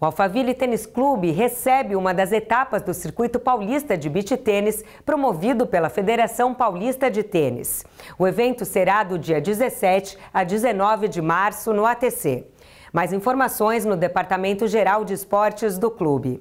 O Alphaville Tênis Clube recebe uma das etapas do Circuito Paulista de Beach Tênis, promovido pela Federação Paulista de Tênis. O evento será do dia 17 a 19 de março no ATC. Mais informações no Departamento Geral de Esportes do clube.